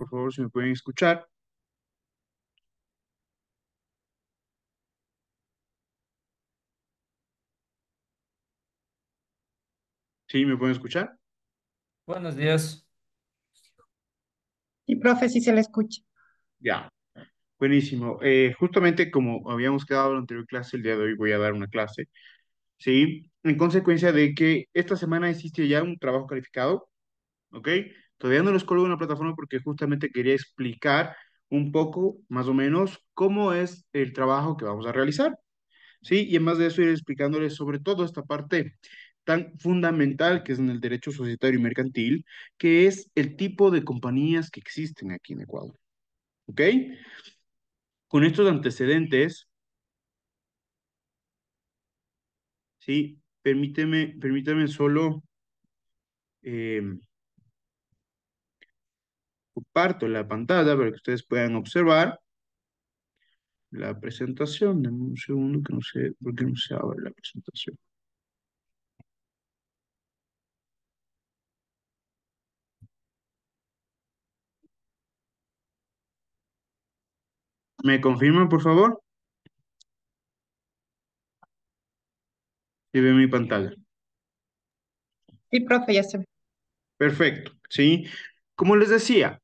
Por favor, si me pueden escuchar. ¿Sí me pueden escuchar? Buenos días. Y profe, si se le escucha. Ya, buenísimo. Eh, justamente como habíamos quedado en la anterior clase, el día de hoy voy a dar una clase, ¿sí? En consecuencia de que esta semana existe ya un trabajo calificado, ¿ok? Todavía no los colgo en la plataforma porque justamente quería explicar un poco, más o menos, cómo es el trabajo que vamos a realizar. ¿Sí? Y en más de eso ir explicándoles sobre todo esta parte tan fundamental que es en el derecho societario y mercantil, que es el tipo de compañías que existen aquí en Ecuador. ¿Ok? Con estos antecedentes, ¿sí? Permíteme, permíteme solo... Eh, Comparto la pantalla para que ustedes puedan observar la presentación. Denme un segundo que no sé por qué no se abre la presentación. ¿Me confirman, por favor? y ve mi pantalla. Sí, profe, ya se ve. Perfecto, ¿sí? Como les decía,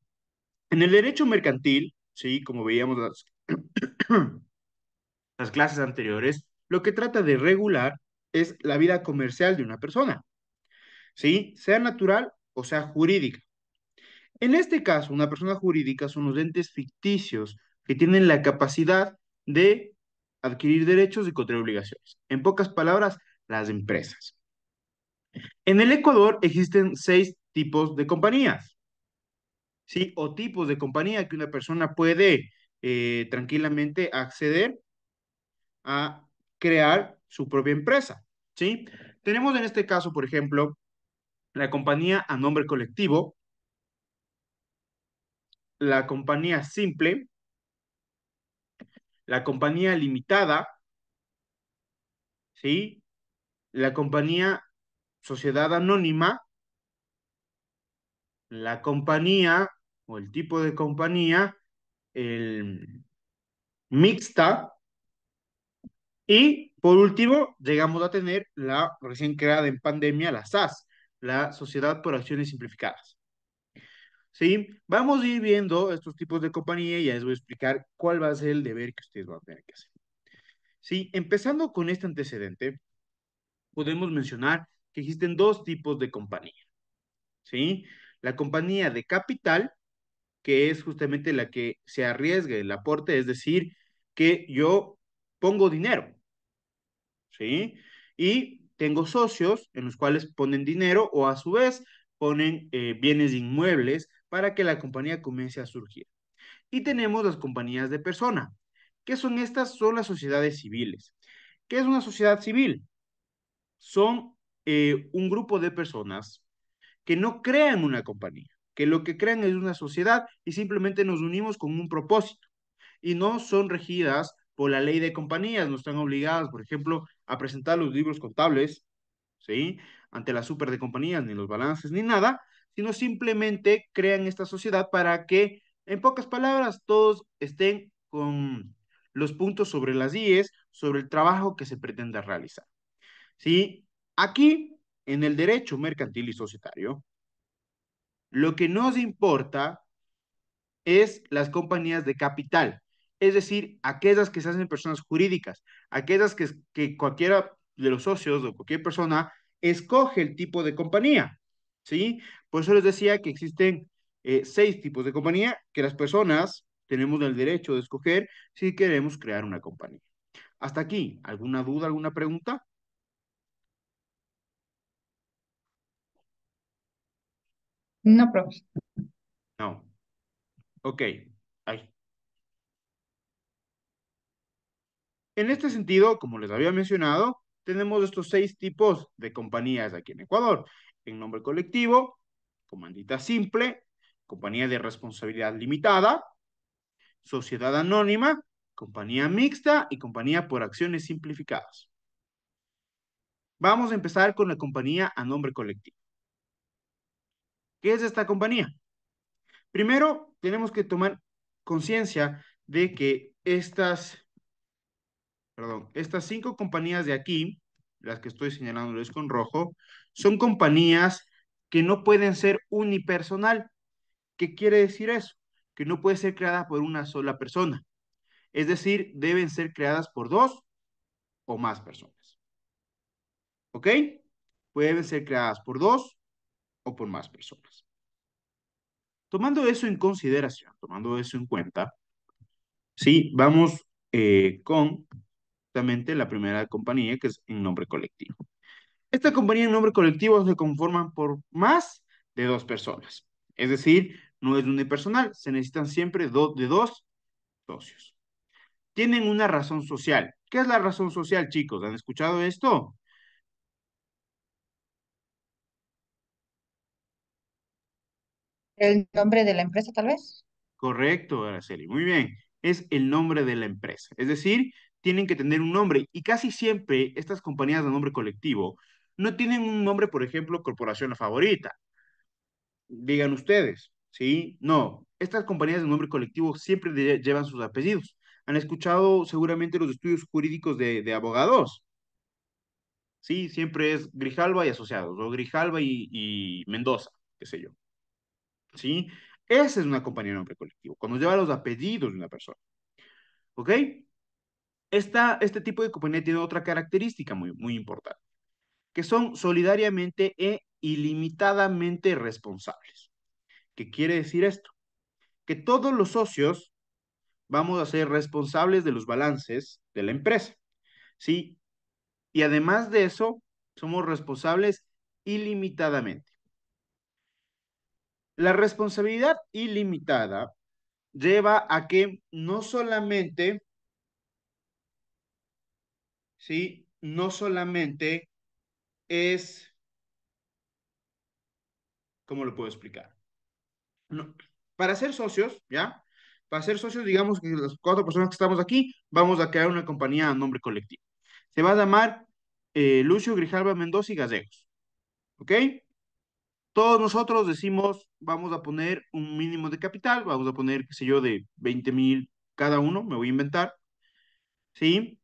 en el derecho mercantil, sí, como veíamos las, las clases anteriores, lo que trata de regular es la vida comercial de una persona, ¿sí? Sea natural o sea jurídica. En este caso, una persona jurídica son los entes ficticios que tienen la capacidad de adquirir derechos y contraer obligaciones. En pocas palabras, las empresas. En el Ecuador existen seis tipos de compañías. ¿sí? O tipos de compañía que una persona puede eh, tranquilamente acceder a crear su propia empresa, ¿sí? Tenemos en este caso, por ejemplo, la compañía a nombre colectivo, la compañía simple, la compañía limitada, ¿sí? La compañía sociedad anónima, la compañía o el tipo de compañía el, mixta. Y por último, llegamos a tener la recién creada en pandemia, la SAS, la Sociedad por Acciones Simplificadas. ¿Sí? Vamos a ir viendo estos tipos de compañía y ya les voy a explicar cuál va a ser el deber que ustedes van a tener que hacer. ¿Sí? Empezando con este antecedente, podemos mencionar que existen dos tipos de compañía. ¿Sí? La compañía de capital que es justamente la que se arriesgue el aporte, es decir, que yo pongo dinero, ¿sí? Y tengo socios en los cuales ponen dinero o a su vez ponen eh, bienes inmuebles para que la compañía comience a surgir. Y tenemos las compañías de persona. ¿Qué son estas? Son las sociedades civiles. ¿Qué es una sociedad civil? Son eh, un grupo de personas que no crean una compañía, que lo que crean es una sociedad y simplemente nos unimos con un propósito y no son regidas por la ley de compañías, no están obligadas, por ejemplo, a presentar los libros contables, ¿sí? Ante la super de compañías, ni los balances, ni nada, sino simplemente crean esta sociedad para que, en pocas palabras, todos estén con los puntos sobre las IES, sobre el trabajo que se pretende realizar. ¿Sí? Aquí, en el derecho mercantil y societario, lo que nos importa es las compañías de capital, es decir, aquellas que se hacen personas jurídicas, aquellas que, que cualquiera de los socios o cualquier persona escoge el tipo de compañía, ¿sí? Por eso les decía que existen eh, seis tipos de compañía que las personas tenemos el derecho de escoger si queremos crear una compañía. Hasta aquí, ¿alguna duda, alguna pregunta? No profe. No. Ok. En este sentido, como les había mencionado, tenemos estos seis tipos de compañías aquí en Ecuador. En nombre colectivo, comandita simple, compañía de responsabilidad limitada, sociedad anónima, compañía mixta y compañía por acciones simplificadas. Vamos a empezar con la compañía a nombre colectivo. ¿Qué es esta compañía? Primero, tenemos que tomar conciencia de que estas, perdón, estas cinco compañías de aquí, las que estoy señalándoles con rojo, son compañías que no pueden ser unipersonal. ¿Qué quiere decir eso? Que no puede ser creada por una sola persona. Es decir, deben ser creadas por dos o más personas. ¿Ok? Pueden ser creadas por dos o por más personas. Tomando eso en consideración, tomando eso en cuenta, sí, vamos eh, con justamente la primera compañía que es en nombre colectivo. Esta compañía en nombre colectivo se conforman por más de dos personas. Es decir, no es unipersonal, se necesitan siempre de dos socios. Tienen una razón social. ¿Qué es la razón social, chicos? ¿Han escuchado esto? El nombre de la empresa, tal vez. Correcto, Araceli. Muy bien. Es el nombre de la empresa. Es decir, tienen que tener un nombre. Y casi siempre estas compañías de nombre colectivo no tienen un nombre, por ejemplo, corporación favorita. Digan ustedes, ¿sí? No. Estas compañías de nombre colectivo siempre llevan sus apellidos. Han escuchado seguramente los estudios jurídicos de, abogados. Sí, siempre es Grijalva y Asociados, o Grijalva y Mendoza, qué sé yo. ¿sí? Esa es una compañía de nombre colectivo, cuando lleva los apellidos de una persona. ¿Ok? este tipo de compañía tiene otra característica muy, muy importante, que son solidariamente e ilimitadamente responsables. ¿Qué quiere decir esto? Que todos los socios vamos a ser responsables de los balances de la empresa, ¿sí? Y además de eso, somos responsables ilimitadamente. La responsabilidad ilimitada lleva a que no solamente, ¿sí? No solamente es, ¿cómo lo puedo explicar? Para ser socios, ¿ya? Para ser socios, digamos que las cuatro personas que estamos aquí, vamos a crear una compañía a nombre colectivo. Se va a llamar eh, Lucio Grijalva Mendoza y Gallegos. ¿Ok? Todos nosotros decimos, vamos a poner un mínimo de capital, vamos a poner, qué sé yo, de 20 mil cada uno, me voy a inventar, ¿sí?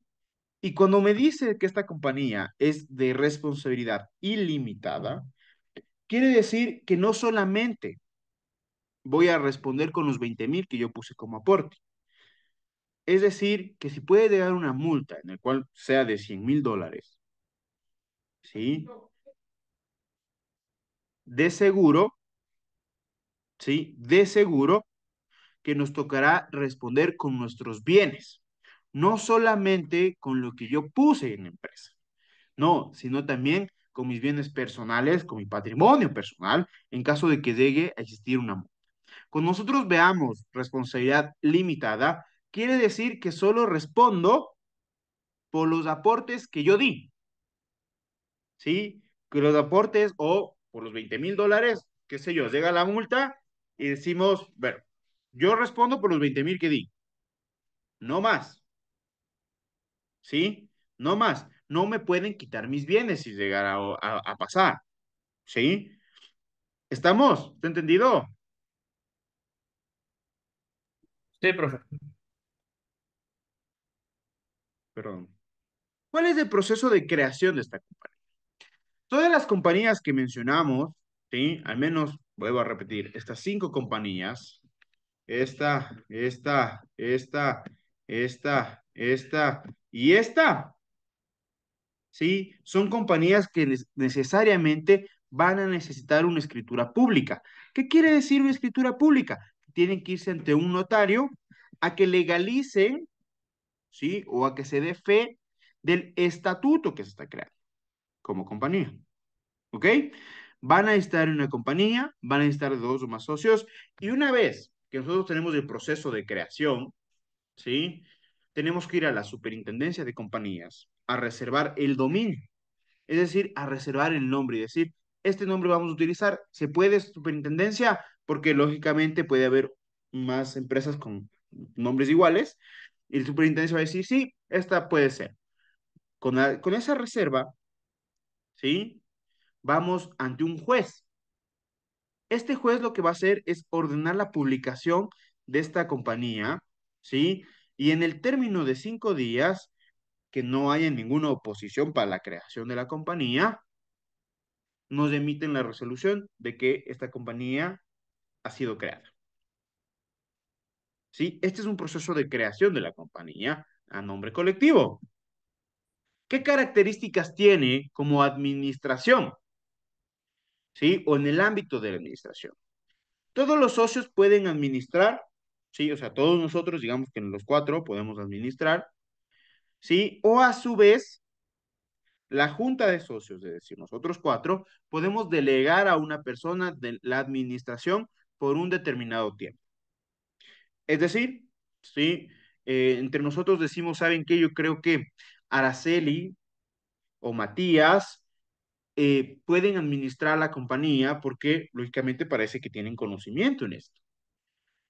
Y cuando me dice que esta compañía es de responsabilidad ilimitada, quiere decir que no solamente voy a responder con los 20 mil que yo puse como aporte. Es decir, que si puede dar una multa en el cual sea de 100 mil dólares, ¿sí? de seguro, ¿sí? De seguro que nos tocará responder con nuestros bienes, no solamente con lo que yo puse en la empresa, no, sino también con mis bienes personales, con mi patrimonio personal, en caso de que llegue a existir una multa. Cuando nosotros veamos responsabilidad limitada, quiere decir que solo respondo por los aportes que yo di. ¿Sí? Que los aportes o por los 20 mil dólares, qué sé yo, llega la multa y decimos, bueno, yo respondo por los 20 mil que di. No más. ¿Sí? No más. No me pueden quitar mis bienes si llegara a, pasar. ¿Sí? ¿Estamos? ¿Está entendido? Sí, profe. Perdón. ¿Cuál es el proceso de creación de esta compañía? Todas las compañías que mencionamos, ¿sí? al menos vuelvo a repetir, estas cinco compañías, esta, esta, esta, esta, esta y esta, ¿sí? son compañías que necesariamente van a necesitar una escritura pública. ¿Qué quiere decir una escritura pública? Tienen que irse ante un notario a que legalicen ¿sí? O a que se dé fe del estatuto que se está creando como compañía. ¿Ok? Van a estar en una compañía, van a estar dos o más socios, y una vez que nosotros tenemos el proceso de creación, ¿sí? Tenemos que ir a la superintendencia de compañías a reservar el dominio, es decir, a reservar el nombre y decir, este nombre vamos a utilizar, se puede superintendencia, porque lógicamente puede haber más empresas con nombres iguales, y el superintendencia va a decir, sí, esta puede ser. Con, con esa reserva, ¿sí? Vamos ante un juez. Este juez lo que va a hacer es ordenar la publicación de esta compañía, ¿sí? Y en el término de cinco días, que no haya ninguna oposición para la creación de la compañía, nos emiten la resolución de que esta compañía ha sido creada. ¿Sí? Este es un proceso de creación de la compañía a nombre colectivo. ¿Qué características tiene como administración? ¿Sí? O en el ámbito de la administración. Todos los socios pueden administrar, ¿sí? O sea, todos nosotros, digamos que en los cuatro podemos administrar, ¿sí? O a su vez, la junta de socios, es decir, nosotros cuatro, podemos delegar a una persona de la administración por un determinado tiempo. Es decir, ¿sí? Eh, entre nosotros decimos, ¿saben qué? Yo creo que Araceli o Matías eh, pueden administrar la compañía porque lógicamente parece que tienen conocimiento en esto.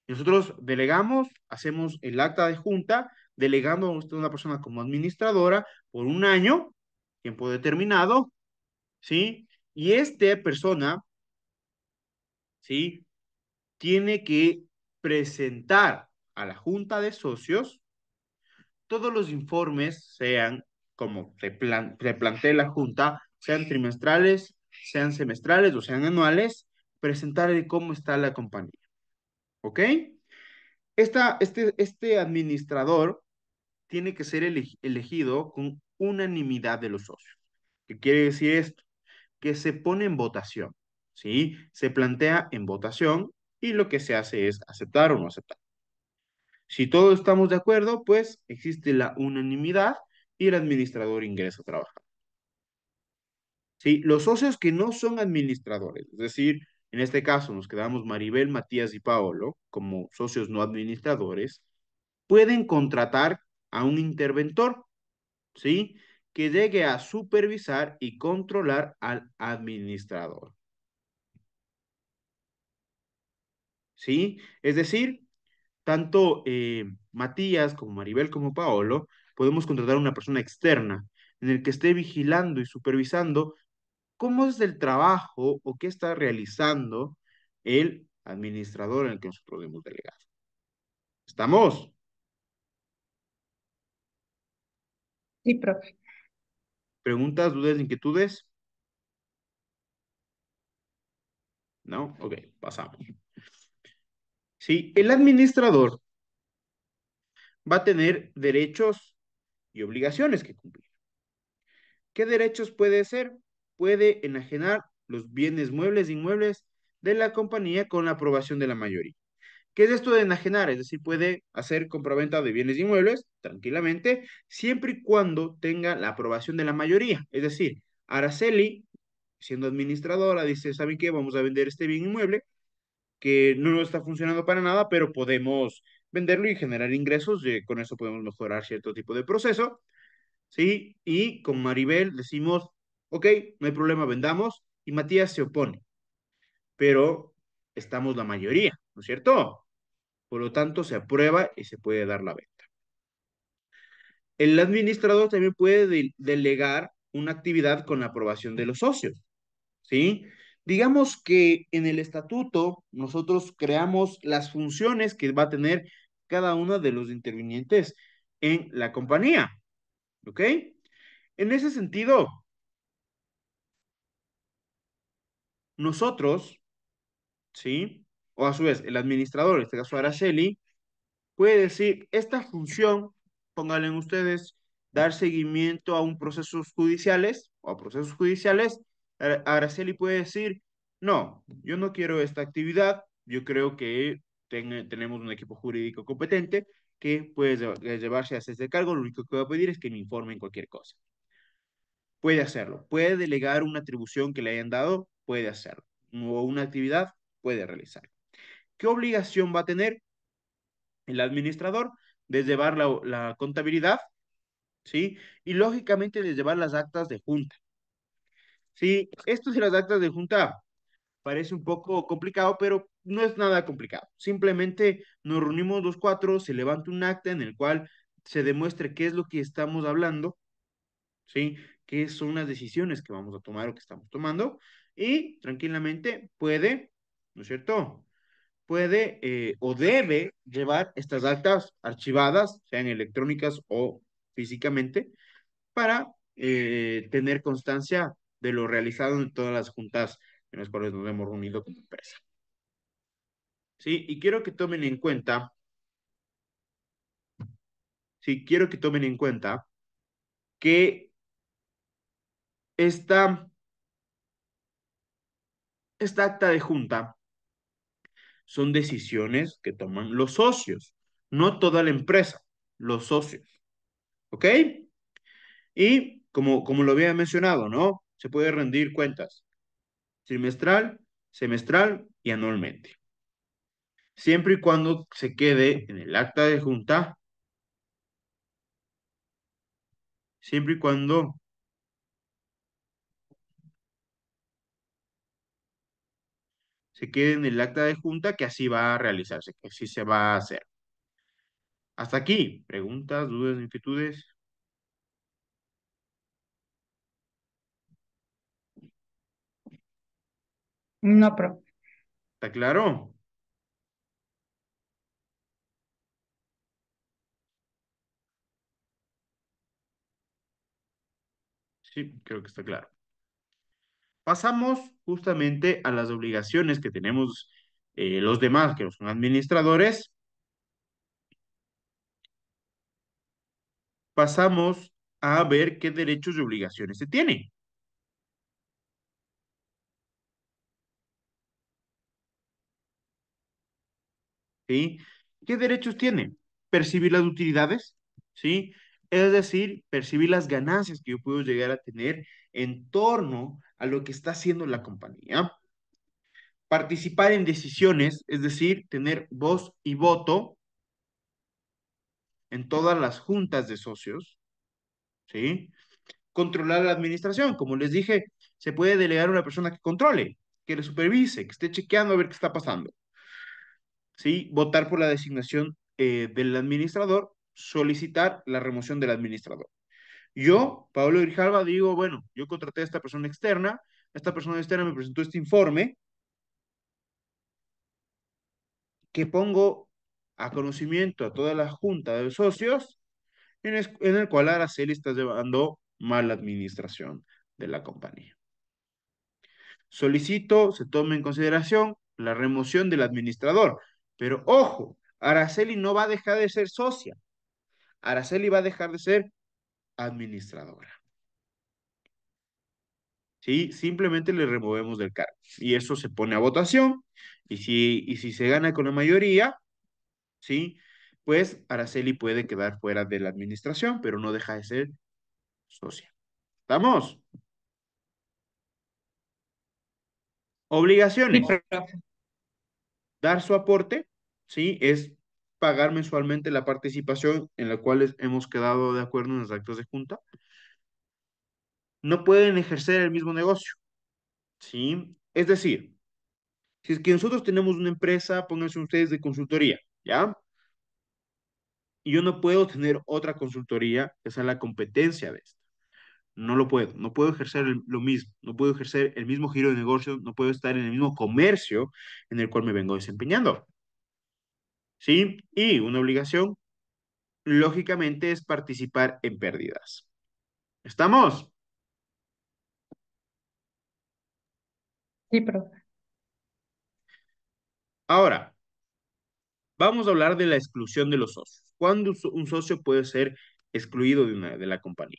Nosotros delegamos, hacemos el acta de junta, delegando a usted una persona como administradora por un año, tiempo determinado, ¿sí? Y esta persona, ¿sí? Tiene que presentar a la junta de socios todos los informes sean, como se, plantea la Junta, sean trimestrales, sean semestrales o sean anuales, presentar cómo está la compañía. ¿Ok? este, este administrador tiene que ser elegido con unanimidad de los socios. ¿Qué quiere decir esto? Que se pone en votación, ¿sí? Se plantea en votación y lo que se hace es aceptar o no aceptar. Si todos estamos de acuerdo, pues existe la unanimidad y el administrador ingresa a trabajar. ¿Sí? Los socios que no son administradores, es decir, en este caso nos quedamos Maribel, Matías y Paolo como socios no administradores, pueden contratar a un interventor, ¿sí? Que llegue a supervisar y controlar al administrador. ¿Sí? Es decir, tanto eh, Matías como Maribel como Paolo podemos contratar a una persona externa en el que esté vigilando y supervisando cómo es el trabajo o qué está realizando el administrador en el que nosotros hemos delegado. ¿Estamos? Sí, profe. ¿Preguntas, dudas, inquietudes? ¿No? Ok, pasamos. ¿sí? El administrador va a tener derechos y obligaciones que cumplir. ¿Qué derechos puede ser? Puede enajenar los bienes muebles e inmuebles de la compañía con la aprobación de la mayoría. ¿Qué es esto de enajenar? Es decir, puede hacer compraventa de bienes inmuebles tranquilamente, siempre y cuando tenga la aprobación de la mayoría. Es decir, Araceli, siendo administradora, dice, ¿saben qué? Vamos a vender este bien inmueble que no nos está funcionando para nada, pero podemos venderlo y generar ingresos, con eso podemos mejorar cierto tipo de proceso, ¿sí? Y con Maribel decimos, ok, no hay problema, vendamos, y Matías se opone, pero estamos la mayoría, ¿no es cierto? Por lo tanto, se aprueba y se puede dar la venta. El administrador también puede delegar una actividad con la aprobación de los socios, ¿sí? Digamos que en el estatuto nosotros creamos las funciones que va a tener cada uno de los intervinientes en la compañía. ¿Ok? En ese sentido, nosotros, ¿sí? O a su vez, el administrador, en este caso Araceli, puede decir, esta función, pónganle en ustedes, dar seguimiento a un proceso judiciales o a procesos judiciales, Araceli puede decir, no, yo no quiero esta actividad, yo creo que tenemos un equipo jurídico competente que puede llevarse a ese cargo, lo único que va a pedir es que me informen cualquier cosa. Puede hacerlo, puede delegar una atribución que le hayan dado, puede hacerlo, o una actividad, puede realizar. ¿Qué obligación va a tener el administrador? De llevar la, la contabilidad, ¿sí? Y lógicamente de llevar las actas de junta. Sí, esto de las actas de junta parece un poco complicado, pero no es nada complicado. Simplemente nos reunimos los cuatro, se levanta un acta en el cual se demuestre qué es lo que estamos hablando, ¿sí? qué son las decisiones que vamos a tomar o que estamos tomando, y tranquilamente puede, ¿no es cierto? Puede eh, o debe llevar estas actas archivadas, sean electrónicas o físicamente, para eh, tener constancia de lo realizado en todas las juntas en las cuales nos hemos reunido como empresa. Sí, y quiero que tomen en cuenta, sí, quiero que tomen en cuenta que esta, esta acta de junta son decisiones que toman los socios, no toda la empresa, los socios. ¿Ok? Y como, como lo había mencionado, ¿no? se puede rendir cuentas trimestral, semestral y anualmente. Siempre y cuando se quede en el acta de junta, siempre y cuando se quede en el acta de junta que así va a realizarse, que así se va a hacer. Hasta aquí, preguntas, dudas, inquietudes. No, pero... ¿Está claro? Sí, creo que está claro. Pasamos justamente a las obligaciones que tenemos eh, los demás, que son administradores. Pasamos a ver qué derechos y obligaciones se tienen. ¿Qué derechos tiene? Percibir las utilidades, ¿sí? Es decir, percibir las ganancias que yo puedo llegar a tener en torno a lo que está haciendo la compañía. Participar en decisiones, es decir, tener voz y voto en todas las juntas de socios, ¿sí? Controlar la administración, como les dije, se puede delegar a una persona que controle, que le supervise, que esté chequeando a ver qué está pasando. ¿sí? Votar por la designación eh, del administrador, solicitar la remoción del administrador. Yo, Pablo Grijalva, digo, bueno, yo contraté a esta persona externa, esta persona externa me presentó este informe que pongo a conocimiento a toda la junta de socios en, en el cual Araceli está llevando mala administración de la compañía. Solicito se tome en consideración la remoción del administrador. Pero ojo, Araceli no va a dejar de ser socia. Araceli va a dejar de ser administradora. ¿Sí? Simplemente le removemos del cargo. Y eso se pone a votación. Y si, y si se gana con la mayoría, ¿sí? Pues Araceli puede quedar fuera de la administración, pero no deja de ser socia. ¿Estamos? Obligaciones dar su aporte, ¿sí? Es pagar mensualmente la participación en la cual hemos quedado de acuerdo en los actos de junta. No pueden ejercer el mismo negocio, ¿sí? Es decir, si es que nosotros tenemos una empresa, pónganse ustedes de consultoría, ¿ya? yo no puedo tener otra consultoría que sea la competencia de esta no lo puedo, no puedo ejercer lo mismo, no puedo ejercer el mismo giro de negocio, no puedo estar en el mismo comercio en el cual me vengo desempeñando. ¿Sí? Y una obligación, lógicamente, es participar en pérdidas. ¿Estamos? Sí, profe. Ahora, vamos a hablar de la exclusión de los socios. ¿Cuándo un socio puede ser excluido de, una, de la compañía?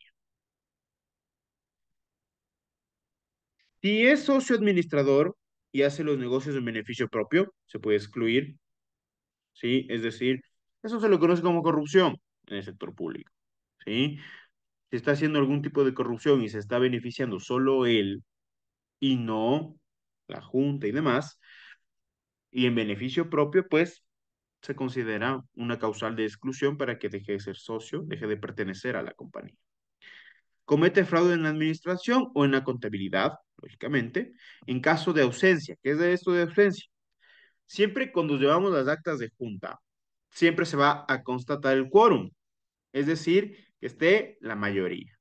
Si es socio administrador y hace los negocios en beneficio propio, se puede excluir. ¿Sí? Es decir, eso se lo conoce como corrupción en el sector público. ¿Sí? Si está haciendo algún tipo de corrupción y se está beneficiando solo él y no la junta y demás, y en beneficio propio, pues se considera una causal de exclusión para que deje de ser socio, deje de pertenecer a la compañía comete fraude en la administración o en la contabilidad, lógicamente, en caso de ausencia. ¿Qué es de esto de ausencia? Siempre cuando llevamos las actas de junta, siempre se va a constatar el quórum, es decir, que esté la mayoría.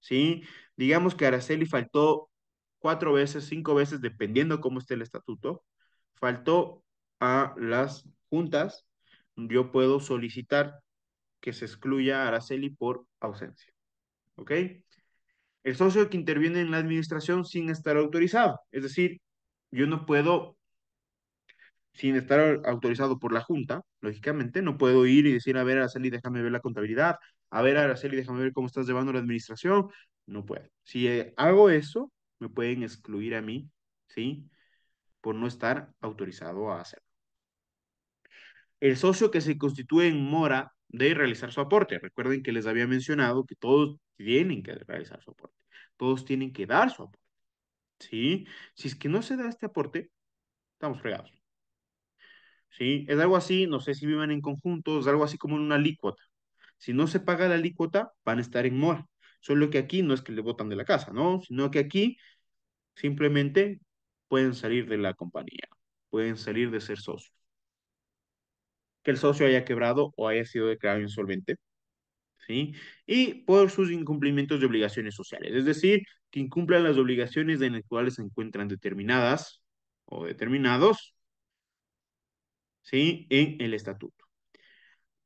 ¿sí? Digamos que Araceli faltó cuatro veces, cinco veces, dependiendo cómo esté el estatuto, faltó a las juntas, yo puedo solicitar que se excluya a Araceli por ausencia. ¿ok? El socio que interviene en la administración sin estar autorizado, es decir, yo no puedo, sin estar autorizado por la junta, lógicamente, no puedo ir y decir, a ver, Araceli, déjame ver la contabilidad, a ver, Araceli, déjame ver cómo estás llevando la administración, no puedo. Si eh, hago eso, me pueden excluir a mí, ¿sí? Por no estar autorizado a hacerlo. El socio que se constituye en mora de realizar su aporte. Recuerden que les había mencionado que todos tienen que realizar su aporte, todos tienen que dar su aporte. ¿Sí? Si es que no se da este aporte, estamos fregados. ¿Sí? Es algo así, no sé si viven en conjunto, es algo así como en una alícuota. Si no se paga la alícuota, van a estar en mora. Solo que aquí no es que le botan de la casa, ¿no? Sino que aquí simplemente pueden salir de la compañía, pueden salir de ser socios el socio haya quebrado o haya sido declarado insolvente. ¿Sí? Y por sus incumplimientos de obligaciones sociales, es decir, que incumplan las obligaciones en las cuales se encuentran determinadas o determinados, ¿sí? En el estatuto.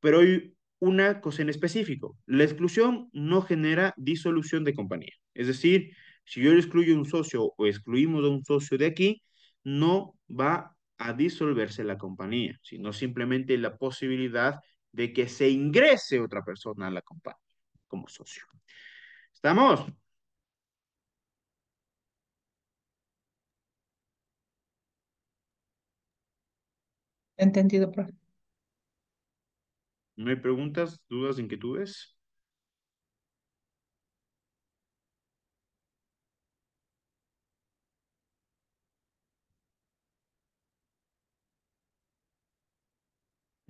Pero hay una cosa en específico, la exclusión no genera disolución de compañía, es decir, si yo excluyo un socio o excluimos a un socio de aquí, no va a disolverse la compañía, sino simplemente la posibilidad de que se ingrese otra persona a la compañía como socio. ¿Estamos? Entendido, profe. ¿No hay preguntas, dudas, inquietudes?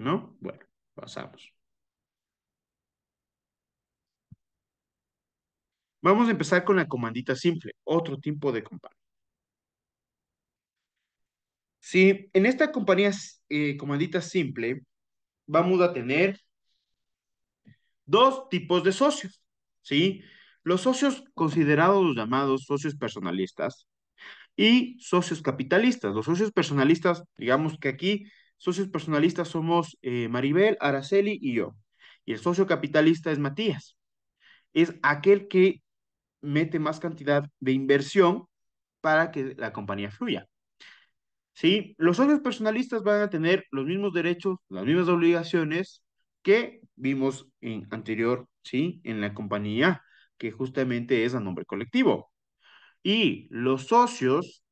¿No? Bueno, pasamos. Vamos a empezar con la comandita simple, otro tipo de compañía. si en esta compañía eh, comandita simple vamos a tener dos tipos de socios, ¿sí? Los socios considerados los llamados socios personalistas y socios capitalistas. Los socios personalistas, digamos que aquí Socios personalistas somos eh, Maribel, Araceli y yo. Y el socio capitalista es Matías. Es aquel que mete más cantidad de inversión para que la compañía fluya. ¿Sí? Los socios personalistas van a tener los mismos derechos, las mismas obligaciones que vimos en anterior, ¿sí? En la compañía, que justamente es a nombre colectivo. Y los socios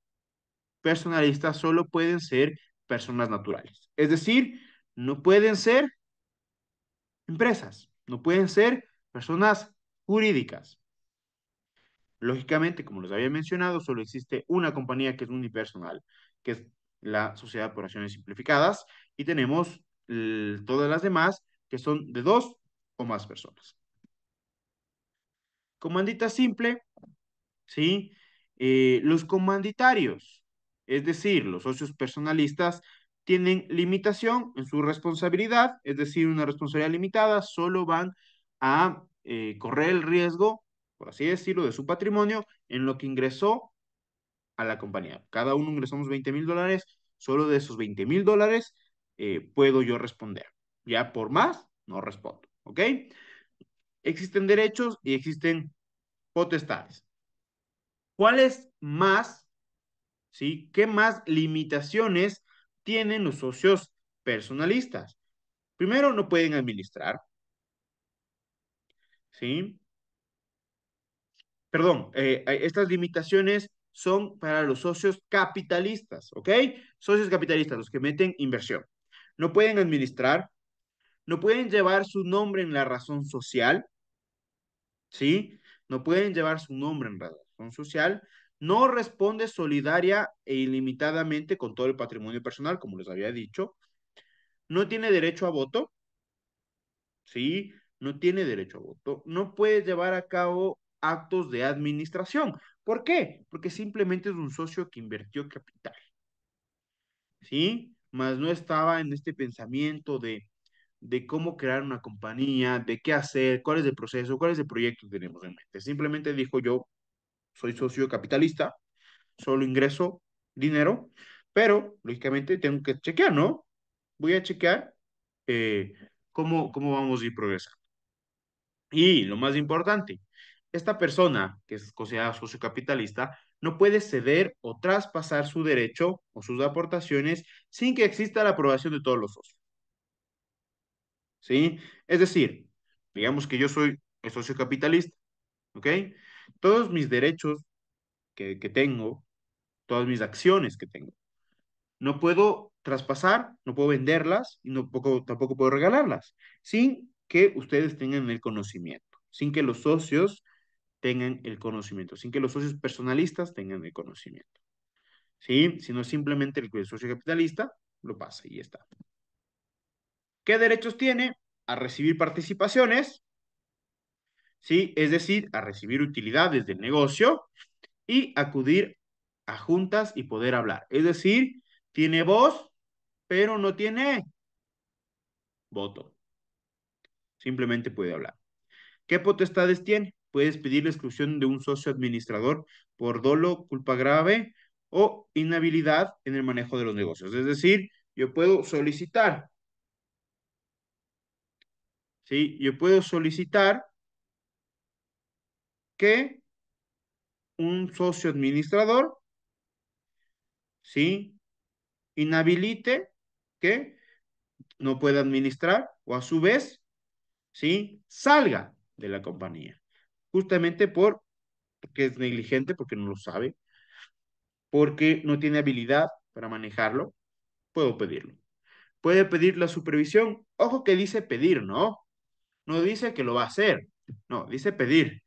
personalistas solo pueden ser personas naturales. Es decir, no pueden ser empresas, no pueden ser personas jurídicas. Lógicamente, como les había mencionado, solo existe una compañía que es unipersonal, que es la Sociedad por Acciones Simplificadas, y tenemos todas las demás que son de dos o más personas. Comandita simple, ¿sí? Eh, los comanditarios es decir, los socios personalistas tienen limitación en su responsabilidad, es decir, una responsabilidad limitada, solo van a eh, correr el riesgo, por así decirlo, de su patrimonio en lo que ingresó a la compañía. Cada uno ingresamos 20 mil dólares, solo de esos 20 mil dólares eh, puedo yo responder. Ya por más, no respondo, ¿ok? Existen derechos y existen potestades. ¿Cuáles más ¿sí? ¿Qué más limitaciones tienen los socios personalistas? Primero, no pueden administrar, ¿sí? Perdón, eh, eh, estas limitaciones son para los socios capitalistas, ¿ok? Socios capitalistas, los que meten inversión. No pueden administrar, no pueden llevar su nombre en la razón social, ¿sí? No pueden llevar su nombre en la razón social, no responde solidaria e ilimitadamente con todo el patrimonio personal, como les había dicho, no tiene derecho a voto, ¿sí? No tiene derecho a voto, no puede llevar a cabo actos de administración. ¿Por qué? Porque simplemente es un socio que invirtió capital, ¿sí? Más no estaba en este pensamiento de, de cómo crear una compañía, de qué hacer, cuál es el proceso, cuál es el proyecto tenemos en mente. Simplemente dijo yo, soy socio capitalista, solo ingreso dinero, pero lógicamente tengo que chequear, ¿no? Voy a chequear eh, cómo, cómo vamos a ir progresando. Y lo más importante, esta persona que es considerada socio capitalista no puede ceder o traspasar su derecho o sus aportaciones sin que exista la aprobación de todos los socios. ¿Sí? Es decir, digamos que yo soy el socio capitalista, ¿ok? todos mis derechos que, tengo, todas mis acciones que tengo. No puedo traspasar, no puedo venderlas y no tampoco puedo regalarlas sin que ustedes tengan el conocimiento, sin que los socios tengan el conocimiento, sin que los socios personalistas tengan el conocimiento. ¿Sí? Sino simplemente el socio capitalista lo pasa y está. ¿Qué derechos tiene? A recibir participaciones, ¿sí? Es decir, a recibir utilidades del negocio y acudir a juntas y poder hablar. Es decir, tiene voz, pero no tiene voto. Simplemente puede hablar. ¿Qué potestades tiene? Puedes pedir la exclusión de un socio administrador por dolo, culpa grave o inhabilidad en el manejo de los negocios. Es decir, yo puedo solicitar. Sí, yo puedo solicitar que un socio administrador, ¿sí? Inhabilite que no pueda administrar o a su vez, ¿sí? Salga de la compañía, justamente por que es negligente, porque no lo sabe, porque no tiene habilidad para manejarlo, puedo pedirlo. Puede pedir la supervisión. Ojo que dice pedir, ¿no? No dice que lo va a hacer. No, dice pedir.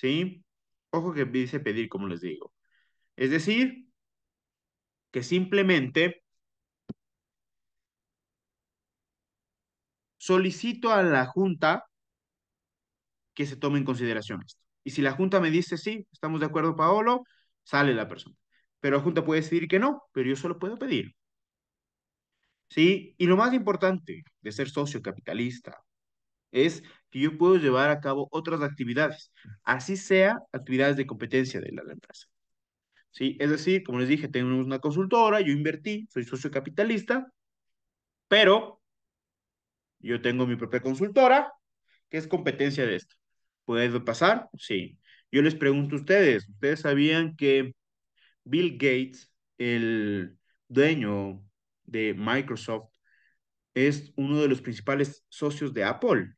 ¿sí? Ojo que dice pedir, como les digo. Es decir, que simplemente solicito a la Junta que se tome en consideración esto. Y si la Junta me dice, sí, estamos de acuerdo, Paolo, sale la persona. Pero la Junta puede decidir que no, pero yo solo puedo pedir. ¿Sí? Y lo más importante de ser socio capitalista es que yo puedo llevar a cabo otras actividades, así sea actividades de competencia de la, empresa. ¿Sí? Es decir, como les dije, tenemos una consultora, yo invertí, soy socio capitalista, pero yo tengo mi propia consultora, que es competencia de esto. ¿Puede pasar? Sí. Yo les pregunto a ustedes, ¿ustedes sabían que Bill Gates, el dueño de Microsoft, es uno de los principales socios de Apple?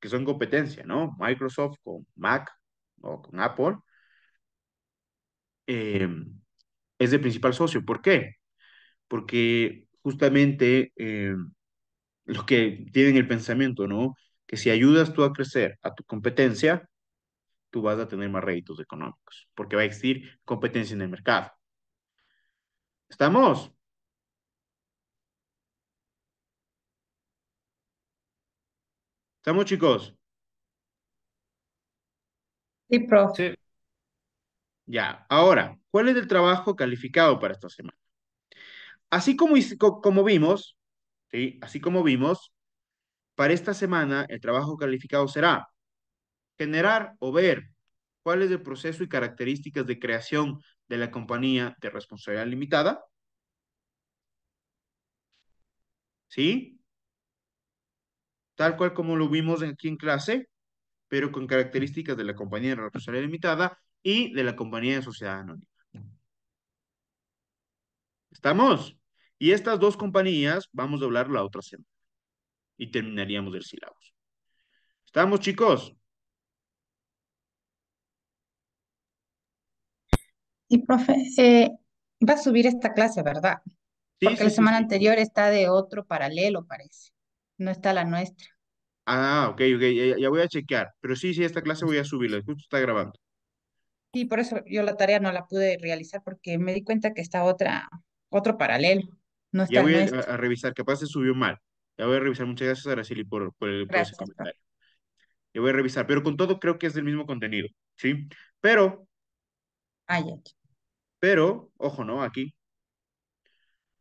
que son competencia, ¿no? Microsoft con Mac o con Apple em, es el principal socio. ¿Por qué? Porque justamente em, los que tienen el pensamiento, ¿no? Que si ayudas tú a crecer a tu competencia, tú vas a tener más réditos económicos, porque va a existir competencia en el mercado. ¿Estamos? ¿Estamos chicos? Sí, profe. Ya, ahora, ¿cuál es el trabajo calificado para esta semana? Así como, como vimos, ¿sí? así como vimos, para esta semana el trabajo calificado será generar o ver cuál es el proceso y características de creación de la compañía de responsabilidad limitada. ¿Sí? tal cual como lo vimos aquí en clase, pero con características de la compañía de responsabilidad limitada y de la compañía de sociedad anónima. ¿Estamos? Y estas dos compañías vamos a hablar la otra semana. Y terminaríamos el sílabos. ¿Estamos, chicos? Y profe, eh, va a subir esta clase, ¿verdad? Porque la semana anterior está de otro paralelo, parece no está la nuestra. Ah, ok, ok, ya, voy a chequear. Pero sí, sí, esta clase voy a subirla, justo está grabando. Sí, por eso yo la tarea no la pude realizar porque me di cuenta que está otra, otro paralelo. ya voy a, revisar, capaz se subió mal. Ya voy a revisar, muchas gracias Araceli por, por, el, comentario. Ya voy a revisar, pero con todo creo que es del mismo contenido, ¿sí? Pero... Ay, ah, ay. Pero, ojo, ¿no? Aquí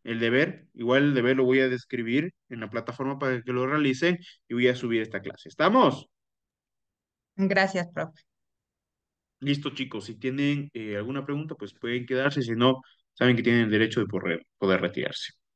el deber. Igual el deber lo voy a describir en la plataforma para que lo realicen y voy a subir esta clase. ¿Estamos? Gracias, profe. Listo, chicos. Si tienen eh, alguna pregunta, pues pueden quedarse. Si no, saben que tienen el derecho de poder retirarse.